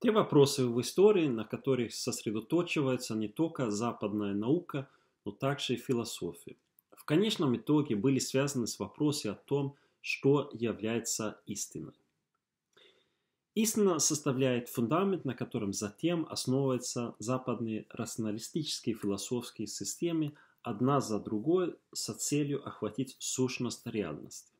Те вопросы в истории, на которых сосредоточивается не только западная наука, но также и философия. В конечном итоге были связаны с вопросами о том, что является истиной. Истина составляет фундамент, на котором затем основываются западные рационалистические философские системы одна за другой со целью охватить сущность реальности.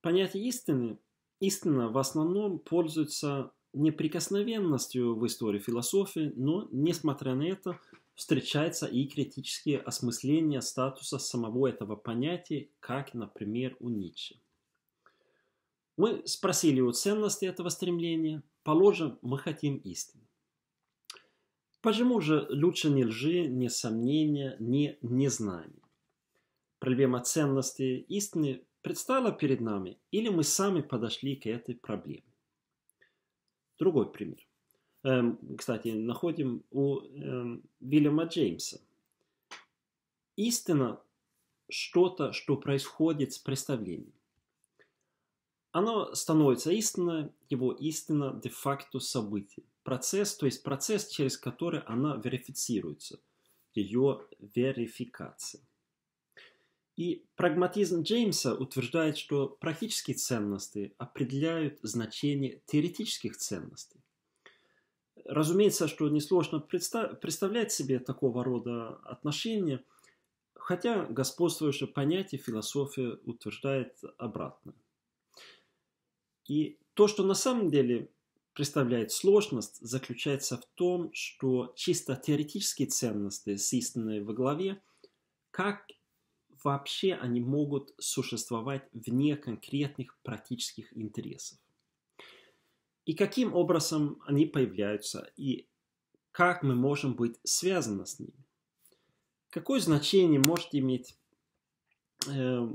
Понятие истины Истина в основном пользуется неприкосновенностью в истории философии, но, несмотря на это, встречается и критические осмысления статуса самого этого понятия, как, например, у Ницше. Мы спросили о ценности этого стремления. Положим, мы хотим истины. Почему же лучше не лжи, не сомнения, не незнания? Проблема ценности истины предстала перед нами, или мы сами подошли к этой проблеме? Другой пример. Эм, кстати, находим у эм, Вильяма Джеймса. Истина – что-то, что происходит с представлением. Оно становится истинно, его истина де-факто событие. Процесс, то есть процесс, через который она верифицируется. Ее верификация. И прагматизм Джеймса утверждает, что практические ценности определяют значение теоретических ценностей. Разумеется, что несложно представлять себе такого рода отношения, хотя господствующее понятие философия утверждает обратное. И то, что на самом деле представляет сложность, заключается в том, что чисто теоретические ценности с истиной во главе, как вообще они могут существовать вне конкретных практических интересов. И каким образом они появляются, и как мы можем быть связаны с ними. Какое значение может иметь э,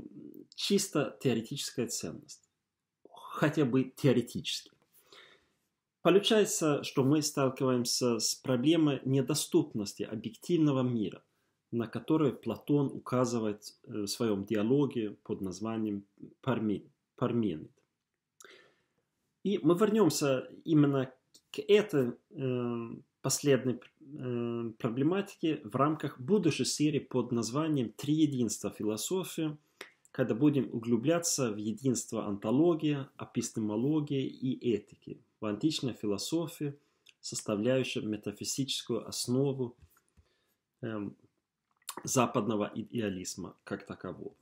чисто теоретическая ценность, хотя бы теоретически? Получается, что мы сталкиваемся с проблемой недоступности объективного мира – на которые Платон указывает э, в своем диалоге под названием Парменид. И мы вернемся именно к этой э, последней э, проблематике в рамках будущей серии под названием «Три единства философии», когда будем углубляться в единство антологии, эпистемологии и этики в античной философии, составляющей метафизическую основу эм, западного идеализма как такового.